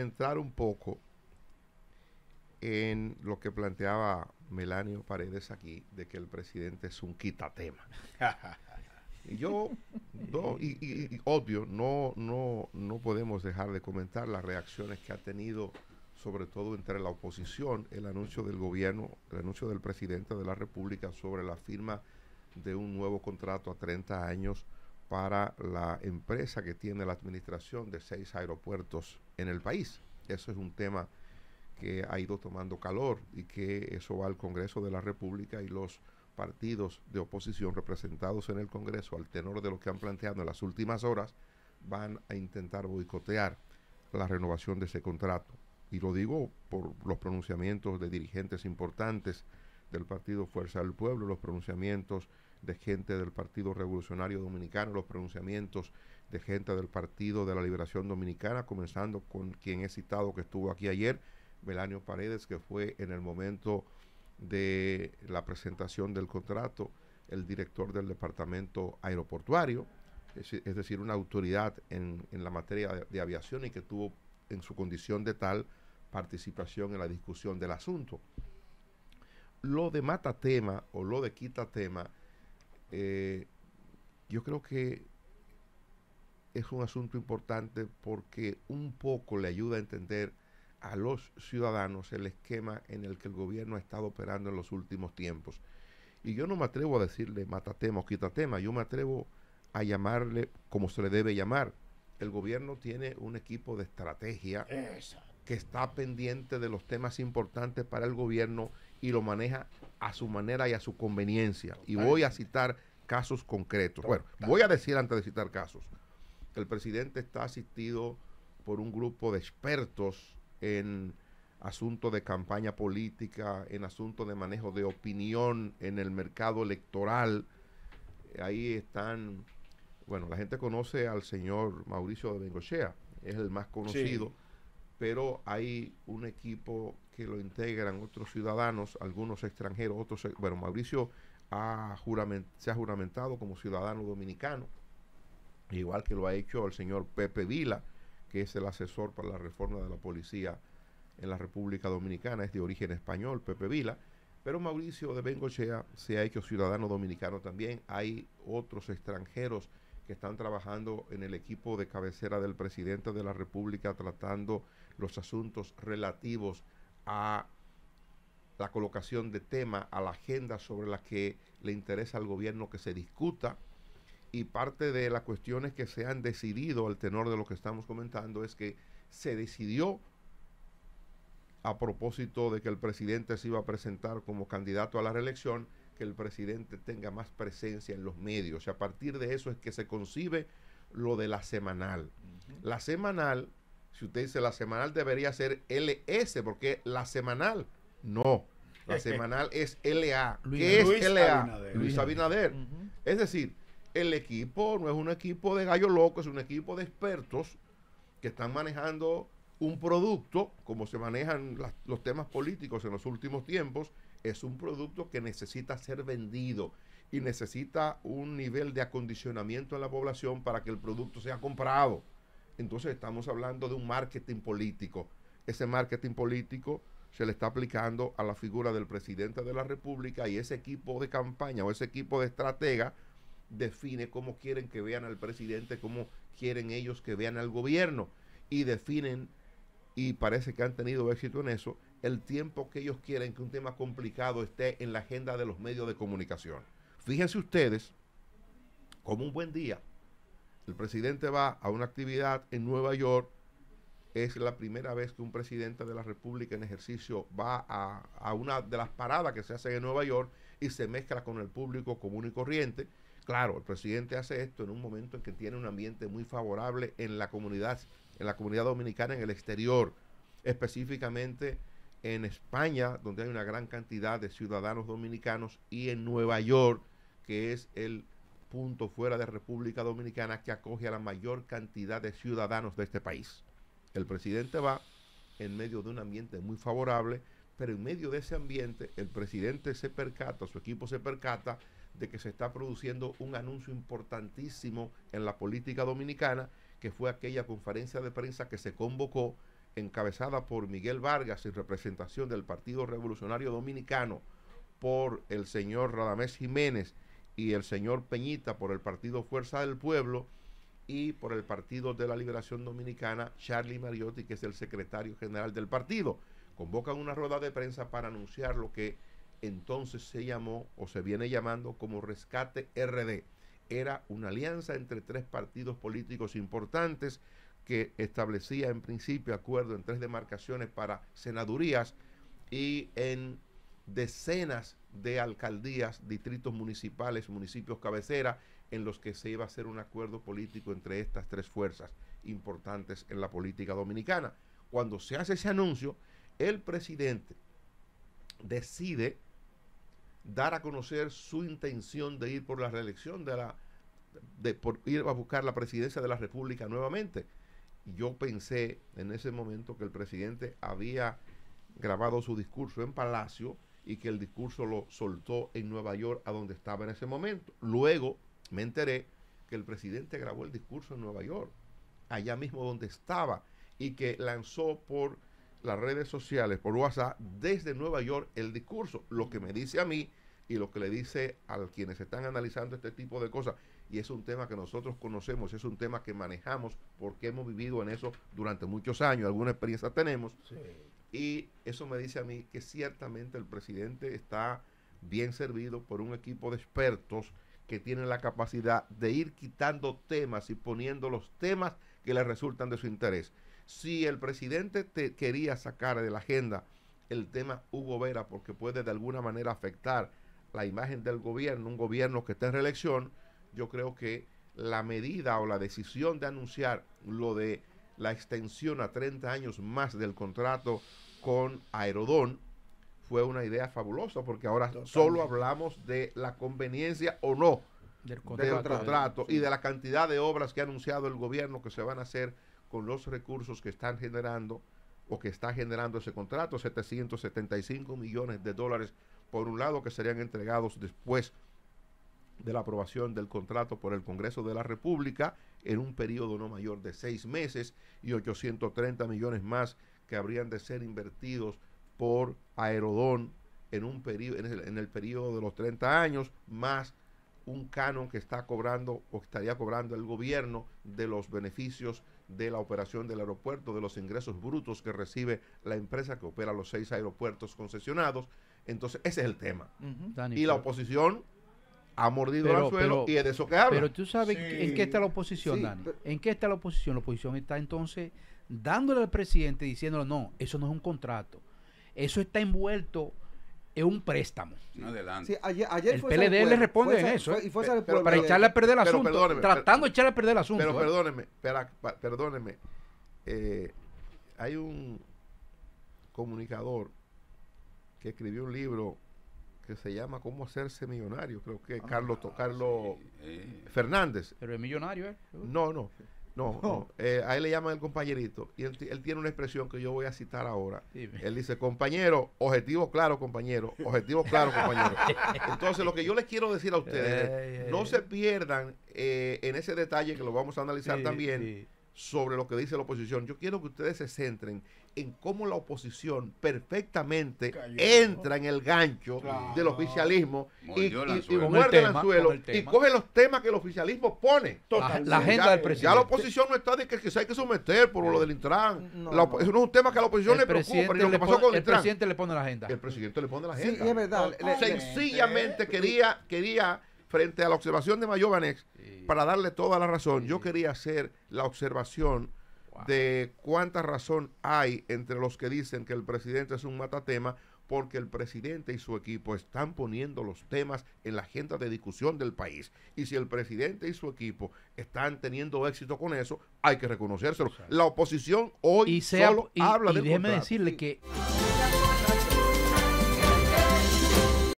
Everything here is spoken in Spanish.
entrar un poco en lo que planteaba Melanio Paredes aquí, de que el presidente es un quitatema. Yo, y, yo obvio, no, no, no podemos dejar de comentar las reacciones que ha tenido, sobre todo entre la oposición, el anuncio del gobierno, el anuncio del presidente de la República sobre la firma de un nuevo contrato a 30 años para la empresa que tiene la administración de seis aeropuertos en el país. Eso es un tema que ha ido tomando calor y que eso va al Congreso de la República y los partidos de oposición representados en el Congreso, al tenor de lo que han planteado en las últimas horas, van a intentar boicotear la renovación de ese contrato. Y lo digo por los pronunciamientos de dirigentes importantes del Partido Fuerza del Pueblo, los pronunciamientos de gente del Partido Revolucionario Dominicano, los pronunciamientos de gente del Partido de la Liberación Dominicana, comenzando con quien he citado que estuvo aquí ayer, Melanio Paredes, que fue en el momento de la presentación del contrato el director del Departamento Aeroportuario, es, decir, una autoridad en, la materia de, aviación y que tuvo en su condición de tal participación en la discusión del asunto. Lo de mata tema o lo de quita tema, eh, yo creo que es un asunto importante porque un poco le ayuda a entender a los ciudadanos el esquema en el que el gobierno ha estado operando en los últimos tiempos. Y yo no me atrevo a decirle matatema o quitatema, yo me atrevo a llamarle como se le debe llamar. El gobierno tiene un equipo de estrategia que está pendiente de los temas importantes para el gobierno y lo maneja a su manera y a su conveniencia. Y voy a citar casos concretos. Bueno, voy a decir antes de citar casos el presidente está asistido por un grupo de expertos en asuntos de campaña política, en asuntos de manejo de opinión en el mercado electoral. Ahí están, bueno, la gente conoce al señor Mauricio de Bengochea, es el más conocido, pero hay un equipo que lo integran otros ciudadanos, algunos extranjeros, otros, bueno, Mauricio se ha juramentado como ciudadano dominicano igual que lo ha hecho el señor Pepe Vila, que es el asesor para la reforma de la policía en la República Dominicana, es de origen español, Pepe Vila, pero Mauricio de Bengochea se ha hecho ciudadano dominicano también, hay otros extranjeros que están trabajando en el equipo de cabecera del presidente de la República tratando los asuntos relativos a la colocación de tema a la agenda sobre la que le interesa al gobierno que se discuta y parte de las cuestiones que se han decidido al tenor de lo que estamos comentando es que se decidió a propósito de que el presidente se iba a presentar como candidato a la reelección, que el presidente tenga más presencia en los medios. Y a partir de eso es que se concibe lo de la semanal. La semanal, si usted dice la semanal debería ser LS, porque la semanal, no. La semanal es LA. que es LA? Abinader. Luis Abinader. Es decir, el equipo no es un equipo de gallo loco, es un equipo de expertos que están manejando un producto, como se manejan los temas políticos en los últimos tiempos, es un producto que necesita ser vendido y necesita un nivel de acondicionamiento en la población para que el producto sea comprado. Entonces estamos hablando de un marketing político. Ese marketing político se le está aplicando a la figura del presidente de la República y ese equipo de campaña o ese equipo de estratega define cómo quieren que vean al presidente, cómo quieren ellos que vean al gobierno y definen, y parece que han tenido éxito en eso, el tiempo que ellos quieren que un tema complicado esté en la agenda de los medios de comunicación. Fíjense ustedes, como un buen día, el presidente va a una actividad en Nueva York, es la primera vez que un presidente de la República en ejercicio va a, una de las paradas que se hacen en Nueva York y se mezcla con el público común y corriente Claro, el presidente hace esto en un momento en que tiene un ambiente muy favorable en la comunidad, en la comunidad dominicana, en el exterior, específicamente en España, donde hay una gran cantidad de ciudadanos dominicanos, y en Nueva York, que es el punto fuera de República Dominicana que acoge a la mayor cantidad de ciudadanos de este país. El presidente va en medio de un ambiente muy favorable, pero en medio de ese ambiente el presidente se percata, su equipo se percata, de que se está produciendo un anuncio importantísimo en la política dominicana, que fue aquella conferencia de prensa que se convocó, encabezada por Miguel Vargas en representación del Partido Revolucionario Dominicano, por el señor Radamés Jiménez y el señor Peñita por el Partido Fuerza del Pueblo y por el Partido de la Liberación Dominicana, Charlie Mariotti, que es el secretario general del partido. Convocan una rueda de prensa para anunciar lo que entonces se llamó o se viene llamando como Rescate RD. Era una alianza entre tres partidos políticos importantes que establecía en principio acuerdo en tres demarcaciones para senadurías y en decenas de alcaldías, distritos municipales, municipios cabecera, en los que se iba a hacer un acuerdo político entre estas tres fuerzas importantes en la política dominicana. Cuando se hace ese anuncio, el presidente decide dar a conocer su intención de ir por la reelección de la de ir a buscar la presidencia de la República nuevamente. yo pensé en ese momento que el presidente había grabado su discurso en Palacio y que el discurso lo soltó en Nueva York, a donde estaba en ese momento. Luego me enteré que el presidente grabó el discurso en Nueva York, allá mismo donde estaba, y que lanzó por las redes sociales, por WhatsApp, desde Nueva York el discurso, lo que me dice a mí y lo que le dice a quienes están analizando este tipo de cosas. Y es un tema que nosotros conocemos, es un tema que manejamos porque hemos vivido en eso durante muchos años, alguna experiencia tenemos. Y eso me dice a mí que ciertamente el presidente está bien servido por un equipo de expertos que tienen la capacidad de ir quitando temas y poniendo los temas que le resultan de su interés. Si el presidente te quería sacar de la agenda el tema Hugo Vera porque puede de alguna manera afectar la imagen del gobierno, un gobierno que está en reelección, yo creo que la medida o la decisión de anunciar lo de la extensión a 30 años más del contrato con Aerodón fue una idea fabulosa porque ahora solo hablamos de la conveniencia o no del contrato y de la cantidad de obras que ha anunciado el gobierno que se van a hacer con los recursos que están generando o que está generando ese contrato, 775 millones de dólares, por un lado, que serían entregados después de la aprobación del contrato por el Congreso de la República en un periodo no mayor de seis meses y 830 millones más que habrían de ser invertidos por Aerodón en, un periodo, en, el, periodo de los 30 años, más un canon que está cobrando o estaría cobrando el gobierno de los beneficios de la operación del aeropuerto, de los ingresos brutos que recibe la empresa que opera los seis aeropuertos concesionados. Entonces, ese es el tema. Y la oposición ha mordido el suelo y es de eso que habla. Pero tú sabes en qué está la oposición, Dani. ¿En qué está la oposición? La oposición está entonces dándole al presidente diciéndole, no, eso no es un contrato. Eso está envuelto es un préstamo. Adelante. el PLD le responde en eso. ¿eh? y fue para echarle a perder el asunto. tratando de echarle a perder el asunto. Pero ¿eh? perdóneme, perdóneme. Eh, hay un comunicador que escribió un libro que se llama Cómo hacerse millonario, creo que ah, Carlos, Carlos eh. Fernández. Pero es millonario, ¿eh? No, no. No, no. Eh, a él le llaman el compañerito. Y él, tiene una expresión que yo voy a citar ahora. Él dice, compañero, objetivo claro, compañero. Objetivo claro, compañero. Entonces, lo que yo les quiero decir a ustedes, no se pierdan eh, en ese detalle que lo vamos a analizar también sobre lo que dice la oposición. Yo quiero que ustedes se centren en cómo la oposición perfectamente entra en el gancho del oficialismo y, muerde el, anzuelo y coge los temas que el oficialismo pone. La, agenda del presidente. Ya la oposición no está de que, se hay que someter por lo del Intran. No, es un tema que a la oposición le preocupa. Lo pasó con el presidente le pone la agenda. El presidente le pone la agenda. Sí, es verdad. Sencillamente quería, quería frente a la observación de Mayobanex, para darle toda la razón, yo quería hacer la observación de cuánta razón hay entre los que dicen que el presidente es un matatema, porque el presidente y su equipo están poniendo los temas en la agenda de discusión del país. Y si el presidente y su equipo están teniendo éxito con eso, hay que reconocérselo. La oposición hoy solo y, habla de déjeme decirle que...